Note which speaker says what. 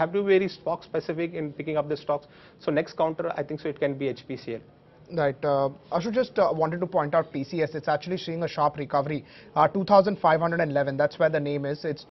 Speaker 1: have to be very stock specific in picking up the stocks. So next counter, I think so it can be HPCL.
Speaker 2: Right. Uh, Ashu just uh, wanted to point out TCS. It's actually seeing a sharp recovery. Uh, 2,511, that's where the name is. It's